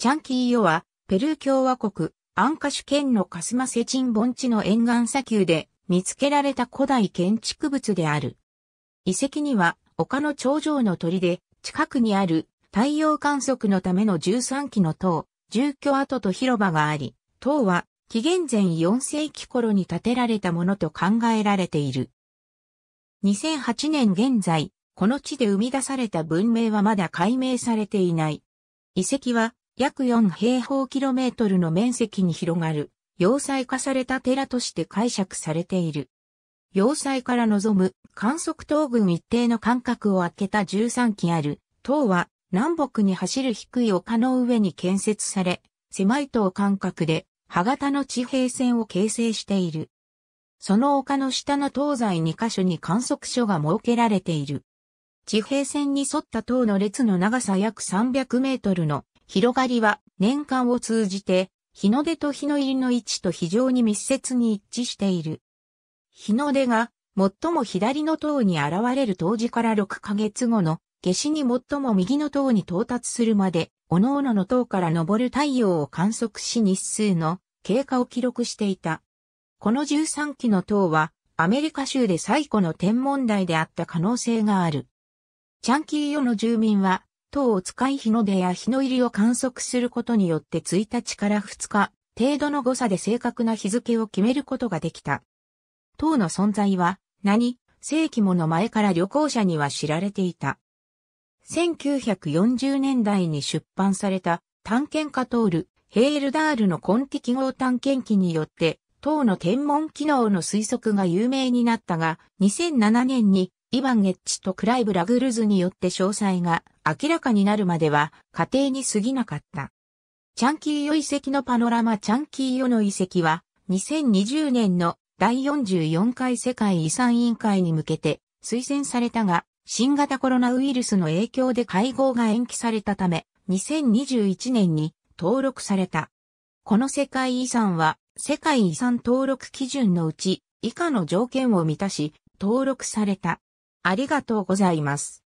チャンキーヨは、ペルー共和国、アンカシュ県のカスマセチン盆地の沿岸砂丘で見つけられた古代建築物である。遺跡には、丘の頂上の鳥で、近くにある太陽観測のための13基の塔、住居跡と広場があり、塔は紀元前4世紀頃に建てられたものと考えられている。2008年現在、この地で生み出された文明はまだ解明されていない。遺跡は約4平方キロメートルの面積に広がる、要塞化された寺として解釈されている。要塞から望む観測東軍一定の間隔を空けた13基ある塔は南北に走る低い丘の上に建設され、狭い塔間隔で歯型の地平線を形成している。その丘の下の東西2カ所に観測所が設けられている。地平線に沿った塔の列の長さ約300メートルの広がりは年間を通じて日の出と日の入りの位置と非常に密接に一致している。日の出が最も左の塔に現れる当時から6ヶ月後の夏至に最も右の塔に到達するまで、各々の塔から昇る太陽を観測し日数の経過を記録していた。この13期の塔はアメリカ州で最古の天文台であった可能性がある。チャンキーヨの住民は等を使い日の出や日の入りを観測することによって1日から2日程度の誤差で正確な日付を決めることができた。等の存在は何世紀もの前から旅行者には知られていた。1940年代に出版された探検家トール、ヘールダールのコンティ記号探検機によって、塔の天文機能の推測が有名になったが、2007年にイヴァン・エッチとクライブ・ラグルズによって詳細が明らかになるまでは過程に過ぎなかった。チャンキーヨ遺跡のパノラマチャンキーヨの遺跡は2020年の第44回世界遺産委員会に向けて推薦されたが新型コロナウイルスの影響で会合が延期されたため2021年に登録された。この世界遺産は世界遺産登録基準のうち以下の条件を満たし登録された。ありがとうございます。